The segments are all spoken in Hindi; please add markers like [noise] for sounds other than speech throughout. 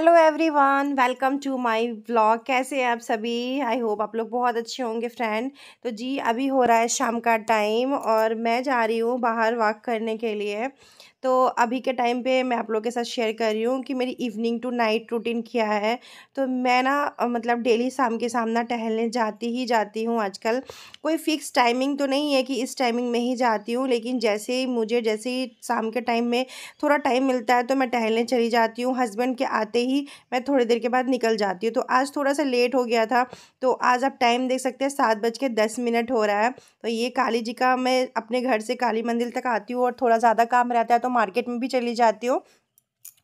hello everyone welcome to my blog कैसे हैं आप सभी आई होप आप लोग बहुत अच्छे होंगे फ्रेंड तो जी अभी हो रहा है शाम का टाइम और मैं जा रही हूँ बाहर वॉक करने के लिए तो अभी के टाइम पे मैं आप लोग के साथ शेयर कर रही हूँ कि मेरी इवनिंग टू नाइट रूटीन क्या है तो मैं ना मतलब डेली शाम के सामना टहलने जाती ही जाती हूँ आजकल कोई फिक्स टाइमिंग तो नहीं है कि इस टाइमिंग में ही जाती हूँ लेकिन जैसे ही मुझे जैसे ही शाम के टाइम में थोड़ा टाइम मिलता है तो मैं टहलने चली जाती हूँ हस्बैंड के आते ही मैं थोड़ी देर के बाद निकल जाती हूँ तो आज थोड़ा सा लेट हो गया था तो आज आप टाइम देख सकते हैं सात बज के दस मिनट हो रहा है तो ये काली जी का मैं अपने घर से काली मंदिर तक आती हूँ और थोड़ा ज़्यादा काम रहता है तो मार्केट में भी चली जाती हूँ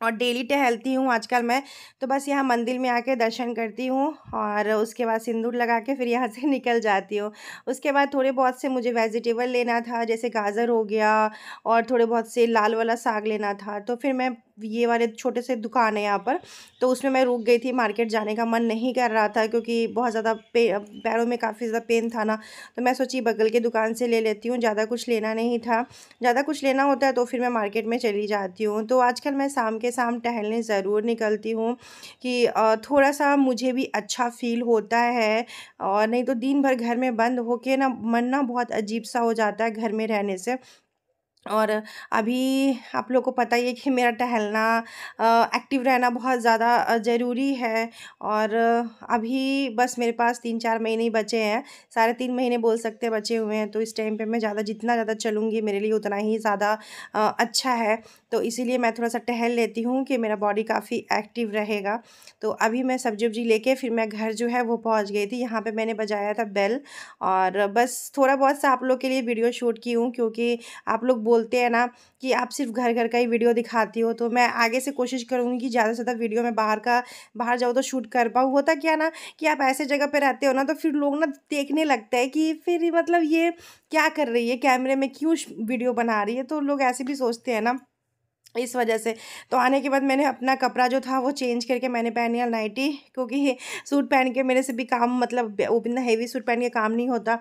और डेली टहलती तो हूँ आजकल मैं तो बस यहाँ मंदिर में आके दर्शन करती हूँ और उसके बाद सिंदूर लगा के फिर यहाँ से [laughs] निकल जाती हूँ उसके बाद थोड़े बहुत से मुझे वेजिटेबल लेना था जैसे गाजर हो गया और थोड़े बहुत से लाल वाला साग लेना था तो फिर मैं ये वाले छोटे से दुकान है यहाँ पर तो उसमें मैं रुक गई थी मार्केट जाने का मन नहीं कर रहा था क्योंकि बहुत ज़्यादा पे पैरों में काफ़ी ज़्यादा पेन था ना तो मैं सोची बगल के दुकान से ले लेती हूँ ज़्यादा कुछ लेना नहीं था ज़्यादा कुछ लेना होता है तो फिर मैं मार्केट में चली जाती हूँ तो आजकल मैं शाम के शाम टहलने ज़रूर निकलती हूँ कि थोड़ा सा मुझे भी अच्छा फील होता है और नहीं तो दिन भर घर में बंद होके ना मन ना बहुत अजीब सा हो जाता है घर में रहने से और अभी आप लोग को पता ही है कि मेरा टहलना एक्टिव रहना बहुत ज़्यादा ज़रूरी है और अभी बस मेरे पास तीन चार महीने ही बचे हैं साढ़े तीन महीने बोल सकते हैं बचे हुए हैं तो इस टाइम पे मैं ज़्यादा जितना ज़्यादा चलूँगी मेरे लिए उतना ही ज़्यादा अच्छा है तो इसीलिए मैं थोड़ा सा टहल लेती हूँ कि मेरा बॉडी काफ़ी एक्टिव रहेगा तो अभी मैं सब्जी वब्जी लेके फिर मैं घर जो है वो पहुँच गई थी यहाँ पर मैंने बजाया था बेल और बस थोड़ा बहुत सा आप लोग के लिए वीडियो शूट की हूँ क्योंकि आप लोग बोल बोलते हैं ना कि आप सिर्फ घर घर का ही वीडियो दिखाती हो तो मैं आगे से कोशिश करूँगी कि ज़्यादा से ज़्यादा वीडियो में बाहर का बाहर जाऊँ तो शूट कर पाऊँ होता क्या ना कि आप ऐसे जगह पर रहते हो ना तो फिर लोग ना देखने लगते है कि फिर मतलब ये क्या कर रही है कैमरे में क्यों वीडियो बना रही है तो लोग ऐसे भी सोचते हैं ना इस वजह से तो आने के बाद मैंने अपना कपड़ा जो था वो चेंज करके मैंने पहन लिया नाइटी क्योंकि सूट पहन के मेरे से भी काम मतलब इतना हैवी सूट पहन के काम नहीं होता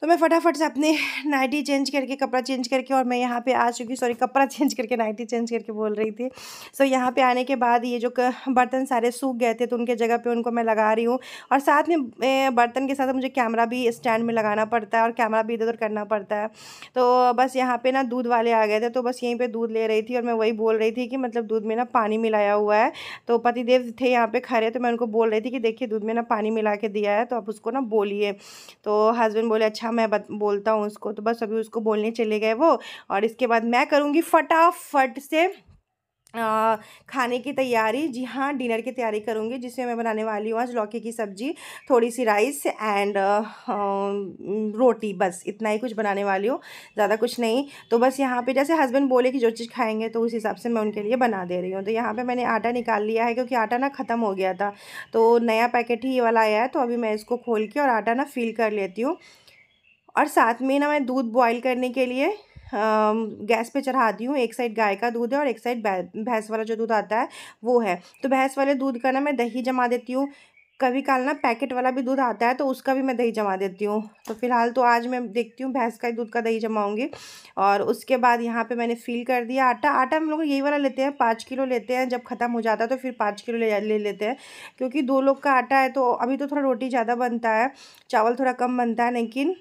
तो मैं फटाफट से अपने नाइटी चेंज करके कपड़ा चेंज करके और मैं यहाँ पे आ चुकी सॉरी कपड़ा [laughs] चेंज करके नाइटी चेंज करके बोल रही थी सो so, यहाँ पे आने के बाद ये जो बर्तन सारे सूख गए थे तो उनके जगह पे उनको मैं लगा रही हूँ और साथ में बर्तन के साथ मुझे कैमरा भी स्टैंड में लगाना पड़ता है और कैमरा भी इधर उधर करना पड़ता है तो बस यहाँ पर ना दूध वाले आ गए थे तो बस यहीं पर दूध ले रही थी और मैं वही बोल रही थी कि मतलब दूध में ना पानी मिलाया हुआ है तो पतिदेव थे यहाँ पर खड़े तो मैं उनको बोल रही थी कि देखिए दूध में ना पानी मिला के दिया है तो आप उसको ना बोलिए तो हस्बैंड बोले अच्छा अच्छा मैं बोलता हूँ उसको तो बस अभी उसको बोलने चले गए वो और इसके बाद मैं करूँगी फटाफट से आ, खाने की तैयारी जी हाँ डिनर की तैयारी करूँगी जिसमें मैं बनाने वाली हूँ आज लौकी की सब्ज़ी थोड़ी सी राइस एंड रोटी बस इतना ही कुछ बनाने वाली हूँ ज़्यादा कुछ नहीं तो बस यहाँ पे जैसे हस्बैंड बोले कि जो चीज़ खाएंगे तो उस हिसाब से मैं उनके लिए बना दे रही हूँ तो यहाँ पर मैंने आटा निकाल लिया है क्योंकि आटा ना ख़त्म हो गया था तो नया पैकेट ही ये वाला आया है तो अभी मैं इसको खोल के और आटा ना फील कर लेती हूँ और साथ में ना मैं दूध बॉईल करने के लिए गैस पे चढ़ा दी हूँ एक साइड गाय का दूध है और एक साइड भैंस वाला जो दूध आता है वो है तो भैंस वाले दूध का ना मैं दही जमा देती हूँ कभी काल ना पैकेट वाला भी दूध आता है तो उसका भी मैं दही जमा देती हूँ तो फिलहाल तो आज मैं देखती हूँ भैंस का दूध का दही जमाऊँगी और उसके बाद यहाँ पे मैंने फील कर दिया आटा आटा हम लोग यही वाला लेते हैं पाँच किलो लेते हैं जब ख़त्म हो जाता है तो फिर पाँच किलो ले ले लेते हैं क्योंकि दो लोग का आटा है तो अभी तो थोड़ा रोटी ज़्यादा बनता है चावल थोड़ा कम बनता है लेकिन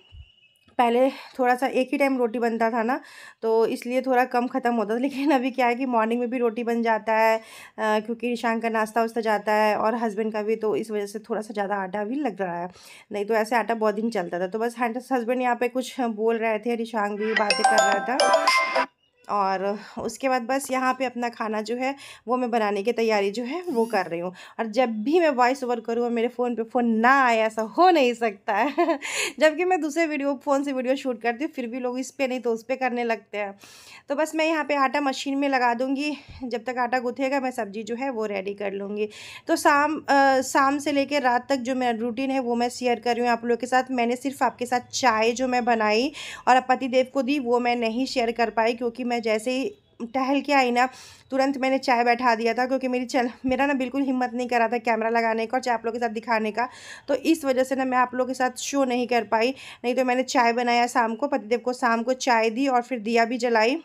पहले थोड़ा सा एक ही टाइम रोटी बनता था ना तो इसलिए थोड़ा कम ख़त्म होता था [laughs] लेकिन अभी क्या है कि मॉर्निंग में भी रोटी बन जाता है आ, क्योंकि निशांग का नाश्ता वास्ता जाता है और हस्बैंड का भी तो इस वजह से थोड़ा सा ज़्यादा आटा भी लग रहा है नहीं तो ऐसे आटा बहुत दिन चलता था तो बस हस्बैंड यहाँ पर कुछ बोल रहे थे निशांग भी बातें कर रहा था और उसके बाद बस यहाँ पे अपना खाना जो है वो मैं बनाने की तैयारी जो है वो कर रही हूँ और जब भी मैं वॉइस ओवर करूँ और मेरे फ़ोन पे फ़ोन ना आए ऐसा हो नहीं सकता है [laughs] जबकि मैं दूसरे वीडियो फ़ोन से वीडियो शूट करती हूँ फिर भी लोग इस पर नहीं तो उस पर करने लगते हैं तो बस मैं यहाँ पर आटा मशीन में लगा दूँगी जब तक आटा गुथेगा मैं सब्ज़ी जो है वो रेडी कर लूँगी तो शाम शाम से लेकर रात तक जो मेरा रूटीन है वो मैं शेयर कर रही हूँ आप लोगों के साथ मैंने सिर्फ आपके साथ चाय जो मैं बनाई और पतिदेव को दी वो मैं नहीं शेयर कर पाई क्योंकि मैं जैसे ही टहल के आई ना तुरंत मैंने चाय बैठा दिया था क्योंकि मेरी चल मेरा ना बिल्कुल हिम्मत नहीं कर रहा था कैमरा लगाने का और चाय आप लोगों के साथ दिखाने का तो इस वजह से ना मैं आप लोगों के साथ शो नहीं कर पाई नहीं तो मैंने चाय बनाया शाम को पतिदेव को शाम को चाय दी और फिर दिया भी जलाई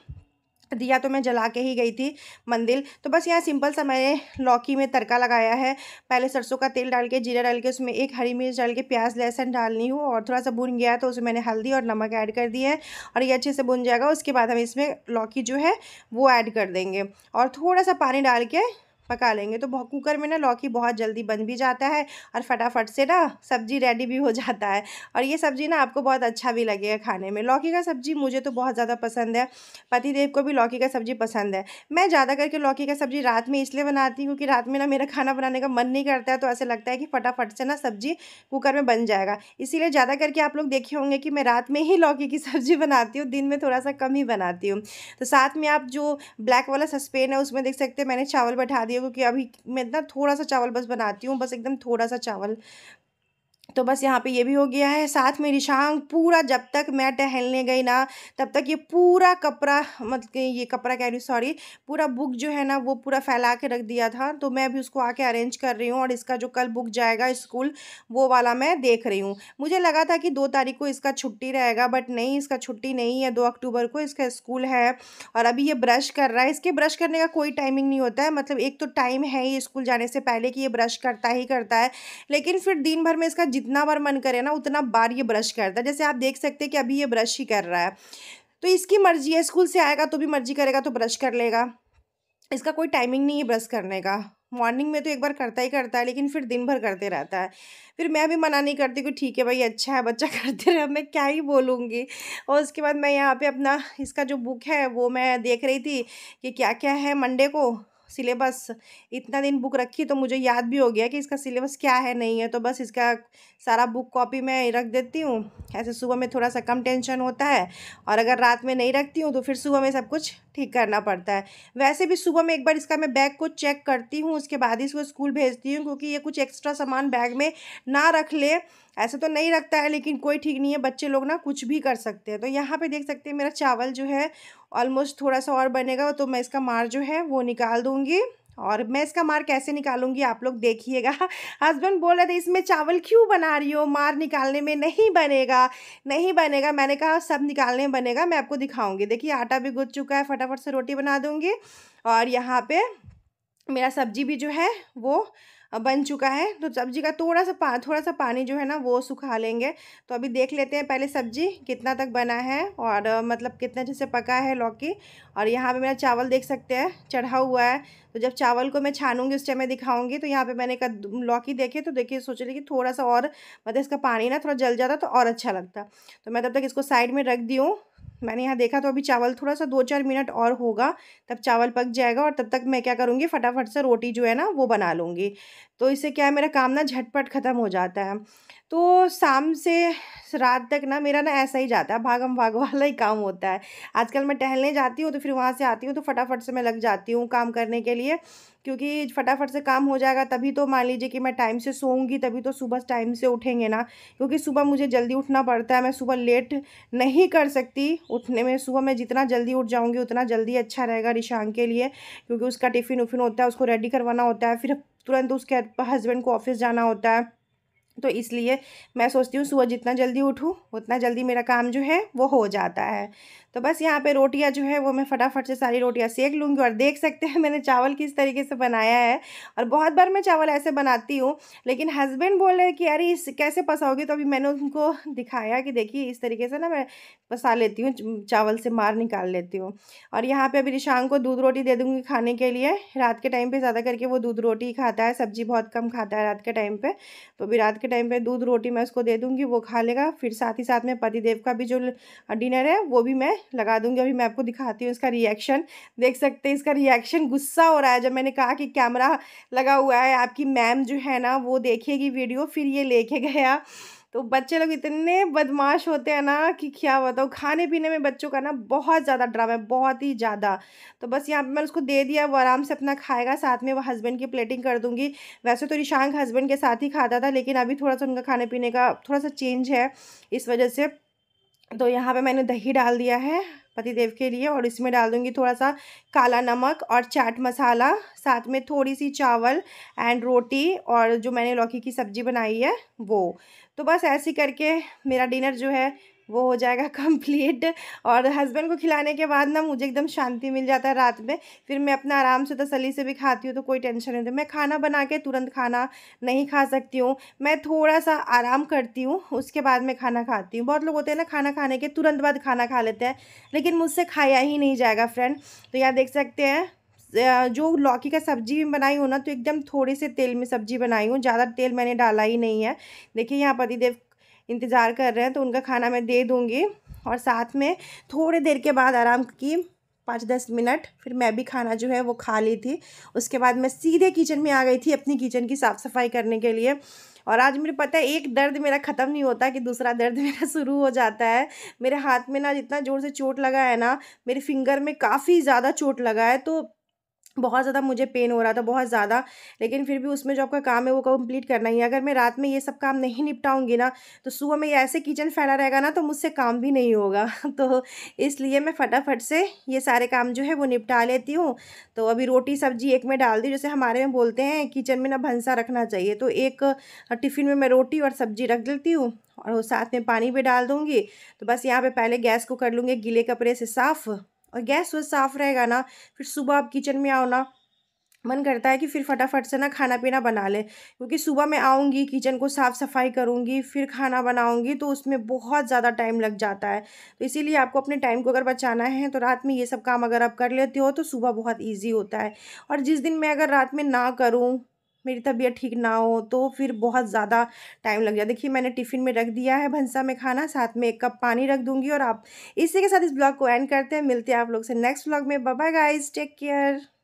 दिया तो मैं जला के ही गई थी मंदिर तो बस यहाँ सिंपल सा मैंने लौकी में तड़का लगाया है पहले सरसों का तेल डाल के जीरा डाल के उसमें एक हरी मिर्च डाल के प्याज लहसन डालनी हूँ और थोड़ा सा भुन गया तो उसमें मैंने हल्दी और नमक ऐड कर दिया है और ये अच्छे से भुन जाएगा उसके बाद हम इसमें लौकी जो है वो ऐड कर देंगे और थोड़ा सा पानी डाल के पका लेंगे तो बहुत कुकर में ना लौकी बहुत जल्दी बन भी जाता है और फटाफट से ना सब्ज़ी रेडी भी हो [laughs] जाता है और ये सब्ज़ी ना आपको बहुत अच्छा भी लगेगा खाने में लौकी का सब्ज़ी मुझे तो बहुत ज़्यादा पसंद है पतिदेव को भी लौकी का सब्ज़ी पसंद है मैं ज़्यादा करके लौकी का सब्ज़ी रात में इसलिए बनाती हूँ क्योंकि रात में ना मेरा खाना बनाने का मन नहीं करता है तो ऐसे लगता है कि फटाफट से ना सब्ज़ी कुकर में बन जाएगा इसीलिए ज़्यादा करके आप लोग देखे होंगे कि मैं रात में ही लौकी की [laughs] सब्ज़ी बनाती हूँ दिन में थोड़ा सा कम ही बनाती हूँ तो साथ में आप जो ब्लैक वाला सस्पेन है उसमें देख सकते हैं मैंने चावल बैठा दिया क्योंकि अभी मैं इतना थोड़ा सा चावल बस बनाती हूँ बस एकदम थोड़ा सा चावल तो बस यहाँ पे ये भी हो गया है साथ में रिशांग पूरा जब तक मैं टहलने गई ना तब तक ये पूरा कपड़ा मतलब ये कपड़ा कह रही हूँ सॉरी पूरा बुक जो है ना वो पूरा फैला के रख दिया था तो मैं अभी उसको आके अरेंज कर रही हूँ और इसका जो कल बुक जाएगा स्कूल वो वाला मैं देख रही हूँ मुझे लगा था कि दो तारीख को इसका छुट्टी रहेगा बट नहीं इसका छुट्टी नहीं है दो अक्टूबर को इसका स्कूल है और अभी ये ब्रश कर रहा है इसके ब्रश करने का कोई टाइमिंग नहीं होता है मतलब एक तो टाइम है ये स्कूल जाने से पहले कि ये ब्रश करता ही करता है लेकिन फिर दिन भर में इसका जितना बार मन करे ना उतना बार ये ब्रश करता है जैसे आप देख सकते हैं कि अभी ये ब्रश ही कर रहा है तो इसकी मर्जी है स्कूल से आएगा तो भी मर्जी करेगा तो ब्रश कर लेगा इसका कोई टाइमिंग नहीं है ब्रश करने का मॉर्निंग में तो एक बार करता ही करता है लेकिन फिर दिन भर करते रहता है फिर मैं भी मना नहीं करती कि ठीक है भाई अच्छा है बच्चा [laughs] करते रहे मैं क्या ही बोलूँगी और उसके बाद मैं यहाँ पे अपना इसका जो बुक है वो मैं देख रही थी कि क्या क्या है मंडे को सिलेबस इतना दिन बुक रखी तो मुझे याद भी हो गया कि इसका सिलेबस क्या है नहीं है तो बस इसका सारा बुक कॉपी में रख देती हूँ ऐसे सुबह में थोड़ा सा कम टेंशन होता है और अगर रात में नहीं रखती हूँ तो फिर सुबह में सब कुछ ठीक करना पड़ता है वैसे भी सुबह में एक बार इसका मैं बैग को चेक करती हूँ उसके बाद ही इसको स्कूल भेजती हूँ क्योंकि ये कुछ एक्स्ट्रा सामान बैग में ना रख ले ऐसे तो नहीं रखता है लेकिन कोई ठीक नहीं है बच्चे लोग ना कुछ भी कर सकते हैं तो यहाँ पे देख सकते हैं मेरा चावल जो है ऑलमोस्ट थोड़ा सा और बनेगा तो मैं इसका मार जो है वो निकाल दूँगी और मैं इसका मार कैसे निकालूंगी आप लोग देखिएगा हस्बैंड [laughs] बोल रहे थे इसमें चावल क्यों बना रही हो मार निकालने में नहीं बनेगा नहीं बनेगा मैंने कहा सब निकालने में बनेगा मैं आपको दिखाऊंगी देखिए आटा भी गुज चुका है फटाफट से रोटी बना दूँगी और यहाँ पे मेरा सब्जी भी जो है वो बन चुका है तो सब्जी का थोड़ा सा पा थोड़ा सा पानी जो है ना वो सुखा लेंगे तो अभी देख लेते हैं पहले सब्जी कितना तक बना है और मतलब कितने अच्छे से पका है लौकी और यहाँ पे मेरा चावल देख सकते हैं चढ़ा हुआ है तो जब चावल को मैं छानूंगी उस टाइम मैं दिखाऊंगी तो यहाँ पे मैंने लौकी देखे तो देखिए सोच रही कि थोड़ा सा और मतलब इसका पानी ना थोड़ा जल जाता तो और अच्छा लगता तो मैं तब तक इसको साइड में रख दी हूँ मैंने यहाँ देखा तो अभी चावल थोड़ा सा दो चार मिनट और होगा तब चावल पक जाएगा और तब तक मैं क्या करूँगी फटाफट से रोटी जो है ना वो बना लूँगी तो इससे क्या है मेरा काम ना झटपट ख़त्म हो जाता है तो शाम से रात तक ना मेरा ना ऐसा ही जाता है भागम भाग [laughs] वाला ही काम होता है आजकल मैं टहलने जाती हूँ तो फिर वहाँ से आती हूँ तो फटाफट से मैं लग जाती हूँ काम करने के लिए क्योंकि फटाफट से काम हो जाएगा तभी तो मान लीजिए कि मैं टाइम से सोऊंगी तभी तो सुबह टाइम से उठेंगे ना क्योंकि सुबह मुझे जल्दी उठना पड़ता है मैं सुबह लेट नहीं कर सकती उठने में सुबह मैं जितना जल्दी उठ जाऊँगी उतना जल्दी अच्छा रहेगा रिशांग के लिए क्योंकि उसका टिफ़िन उफिन होता है उसको रेडी करवाना होता है फिर तुरंत उसके हस्बैंड को ऑफिस जाना होता है तो इसलिए मैं सोचती हूँ सुबह जितना जल्दी उठूँ उतना जल्दी मेरा काम जो है वो हो जाता है तो बस यहाँ पे रोटियाँ जो है वो मैं फटाफट से सारी रोटियाँ सेक लूँगी और देख सकते हैं [laughs] मैंने चावल किस तरीके से बनाया है और बहुत बार मैं चावल ऐसे बनाती हूँ लेकिन हस्बैंड बोल रहे हैं कि अरे इस कैसे पसाओगी तो अभी मैंने उनको दिखाया कि देखिए इस तरीके से ना मैं पसा लेती हूँ चावल से मार निकाल लेती हूँ और यहाँ पर अभी निशान को दूध रोटी दे दूँगी खाने के लिए रात के टाइम पर ज़्यादा करके वो दूध रोटी खाता है सब्ज़ी बहुत कम खाता है रात के टाइम पर तो अभी रात के के टाइम पे दूध रोटी मैं उसको दे दूँगी वो खा लेगा फिर साथ ही साथ में पतिदेव का भी जो डिनर है वो भी मैं लगा दूँगी अभी मैं आपको दिखाती हूँ इसका रिएक्शन देख सकते हैं इसका रिएक्शन गुस्सा हो रहा है जब मैंने कहा कि कैमरा लगा हुआ है आपकी मैम जो है ना वो देखेगी वीडियो फिर ये लेके गया तो बच्चे लोग इतने बदमाश होते हैं ना कि क्या बताओ खाने पीने में बच्चों का ना बहुत ज़्यादा ड्रामा है बहुत ही ज़्यादा तो बस यहाँ पे मैंने उसको दे दिया वो आराम से अपना खाएगा साथ में वो हस्बैंड की प्लेटिंग कर दूँगी वैसे तो रिशांक हस्बैंड के साथ ही खाता था लेकिन अभी थोड़ा सा उनका खाने पीने का थोड़ा सा चेंज है इस वजह से तो यहाँ पे मैंने दही डाल दिया है पतिदेव के लिए और इसमें डाल दूँगी थोड़ा सा काला नमक और चाट मसाला साथ में थोड़ी सी चावल एंड रोटी और जो मैंने लौकी की सब्ज़ी बनाई है वो तो बस ऐसे करके मेरा डिनर जो है वो हो जाएगा [laughs] कंप्लीट और हस्बैंड को खिलाने के बाद ना मुझे एकदम शांति मिल जाता है रात में फिर मैं अपना आराम से तसली से भी खाती हूँ तो कोई टेंशन नहीं होती मैं खाना बना के तुरंत खाना नहीं खा सकती हूँ मैं थोड़ा सा आराम करती हूँ उसके बाद मैं खाना खाती हूँ बहुत लोग होते हैं ना खाना खाने के तुरंत बाद खाना खा लेते हैं लेकिन मुझसे खाया ही नहीं जाएगा फ्रेंड तो यहाँ देख सकते हैं जो लौकी का सब्जी बनाई हो ना तो एकदम थोड़े से तेल में सब्जी बनाई हूँ ज़्यादा तेल मैंने डाला ही नहीं है देखिए यहाँ पतिदेव इंतज़ार कर रहे हैं तो उनका खाना मैं दे दूँगी और साथ में थोड़ी देर के बाद आराम की पाँच दस मिनट फिर मैं भी खाना जो है वो खा ली थी उसके बाद मैं सीधे किचन में आ गई थी अपनी किचन की साफ़ सफाई करने के लिए और आज मुझे पता है एक दर्द मेरा ख़त्म नहीं होता कि दूसरा दर्द [laughs] मेरा शुरू हो जाता है मेरे हाथ में ना जितना ज़ोर से चोट लगा है ना मेरे फिंगर में काफ़ी ज़्यादा चोट लगा है तो बहुत ज़्यादा मुझे पेन हो रहा था बहुत ज़्यादा लेकिन फिर भी उसमें जो आपका काम है वो कंप्लीट करना ही है अगर मैं रात में ये सब काम नहीं निपटाऊंगी ना तो सुबह में ऐसे किचन फैला रहेगा ना तो मुझसे काम भी नहीं होगा [laughs] तो इसलिए मैं फटाफट से ये सारे काम जो है वो निपटा लेती हूँ तो अभी रोटी सब्जी एक में डाल दी जैसे हमारे में बोलते हैं किचन में ना भंसा रखना चाहिए तो एक टिफ़िन में मैं रोटी और सब्जी रख देती हूँ और साथ में पानी भी डाल दूँगी तो बस यहाँ पर पहले गैस को कर लूँगी गीले कपड़े से साफ़ और गैस वह साफ़ रहेगा ना फिर सुबह आप किचन में आओ ना मन करता है कि फिर फटाफट से ना खाना पीना बना लें क्योंकि सुबह मैं आऊँगी किचन को साफ़ सफाई करूँगी फिर खाना बनाऊँगी तो उसमें बहुत ज़्यादा टाइम लग जाता है तो इसीलिए आपको अपने टाइम को अगर बचाना है तो रात में ये सब काम अगर आप कर लेते हो तो सुबह बहुत ईजी होता है और जिस दिन मैं अगर रात में ना करूँ मेरी तबीयत ठीक ना हो तो फिर बहुत ज़्यादा टाइम लग जाए देखिए मैंने टिफ़िन में रख दिया है भंसा में खाना साथ में एक कप पानी रख दूँगी और आप इसी के साथ इस ब्लॉग को एंड करते हैं मिलते हैं आप लोग से नेक्स्ट ब्लॉग में बाय गाइज टेक केयर